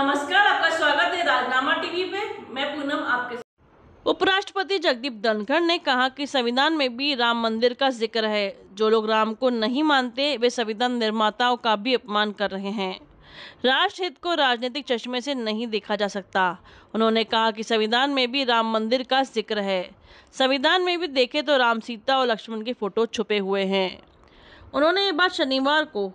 नमस्कार आपका स्वागत है राजनामा टीवी पे मैं पूनम आपके उपराष्ट्रपति जगदीप धनखड़ ने कहा कि संविधान में भी राम मंदिर का जिक्र है जो लोग राम को नहीं मानते वे संविधान निर्माताओं का भी अपमान कर रहे हैं राष्ट्र हित को राजनीतिक चश्मे से नहीं देखा जा सकता उन्होंने कहा कि संविधान में भी राम मंदिर का जिक्र है संविधान में भी देखे तो राम सीता और लक्ष्मण के फोटो छुपे हुए हैं उन्होंने ये बात शनिवार को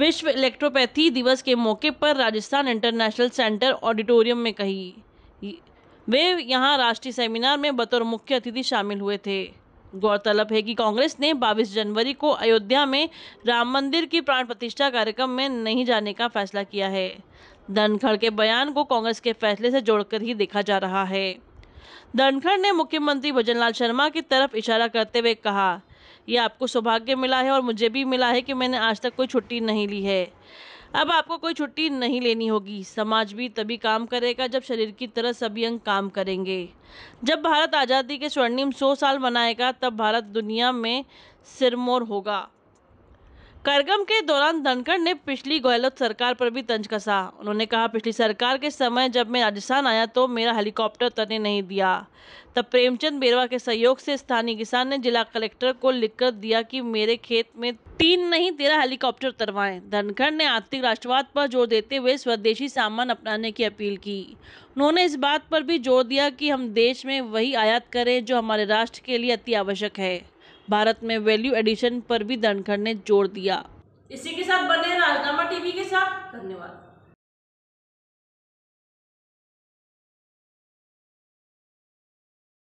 विश्व इलेक्ट्रोपैथी दिवस के मौके पर राजस्थान इंटरनेशनल सेंटर ऑडिटोरियम में कही वे यहाँ राष्ट्रीय सेमिनार में बतौर मुख्य अतिथि शामिल हुए थे गौरतलब है कि कांग्रेस ने 22 जनवरी को अयोध्या में राम मंदिर की प्राण प्रतिष्ठा कार्यक्रम में नहीं जाने का फैसला किया है धनखड़ के बयान को कांग्रेस के फैसले से जोड़कर ही देखा जा रहा है धनखड़ ने मुख्यमंत्री भजनलाल शर्मा की तरफ इशारा करते हुए कहा ये आपको सौभाग्य मिला है और मुझे भी मिला है कि मैंने आज तक कोई छुट्टी नहीं ली है अब आपको कोई छुट्टी नहीं लेनी होगी समाज भी तभी काम करेगा जब शरीर की तरह सभी अंग काम करेंगे जब भारत आज़ादी के स्वर्णिम सौ साल मनाएगा तब भारत दुनिया में सिरमौर होगा कार्यक्रम के दौरान धनखड़ ने पिछली गहलोत सरकार पर भी तंज कसा उन्होंने कहा पिछली सरकार के समय जब मैं राजस्थान आया तो मेरा हेलीकॉप्टर तने नहीं दिया तब प्रेमचंद बेरवा के सहयोग से स्थानीय किसान ने जिला कलेक्टर को लिखकर दिया कि मेरे खेत में तीन नहीं तेरह हेलीकॉप्टर तरवाएं धनखड़ ने आर्थिक राष्ट्रवाद पर जोर देते हुए स्वदेशी सामान अपनाने की अपील की उन्होंने इस बात पर भी जोर दिया कि हम देश में वही आयात करें जो हमारे राष्ट्र के लिए अति आवश्यक है भारत में वैल्यू एडिशन पर भी धनखड़ ने जोर दिया इसी के साथ बने राजनामा टीवी के साथ धन्यवाद